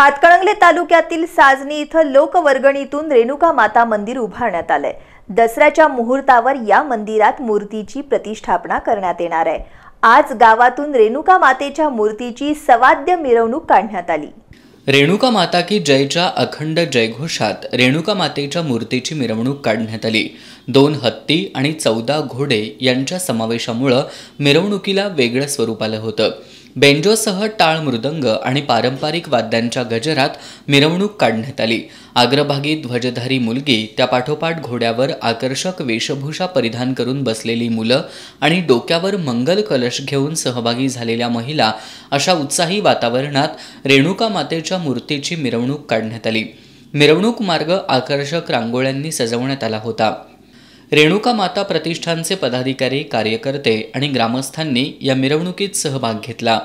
हातकणंगले तालुक्यातील साजनी इथं लोकवर्गणीतून रेणुका माता मंदिर उभारण्यात आलंय दसऱ्याच्या मुहूर्तावर या मंदिरात मूर्तीची प्रतिष्ठापना करण्यात येणार आहे आज गावातून रेणुका मातेच्या मूर्तीची सवाद्य मिरवणूक काढण्यात आली रेणुका माता की जयच्या अखंड जयघोषात रेणुका मातेच्या मूर्तीची मिरवणूक काढण्यात आली दोन हत्ती आणि चौदा घोडे यांच्या समावेशामुळं मिरवणुकीला वेगळं स्वरूप आलं होतं बेंजोसह टाळ मृदंग आणि पारंपरिक वाद्यांच्या गजरात मिरवणूक काढण्यात आली अग्रभागी ध्वजधारी मुलगी त्यापाठोपाठ घोड्यावर आकर्षक वेशभूषा परिधान करून बसलेली मुलं आणि डोक्यावर मंगल कलश घेऊन सहभागी झालेल्या महिला अशा उत्साही वातावरणात रेणुका मातेच्या मूर्तीची मिरवणूक काढण्यात आली मिरवणूक मार्ग आकर्षक रांगोळ्यांनी सजवण्यात आला होता रेणुका माता प्रतिष्ठानचे पदाधिकारी कार्यकर्ते आणि ग्रामस्थांनी या मिरवणुकीत सहभाग घेतला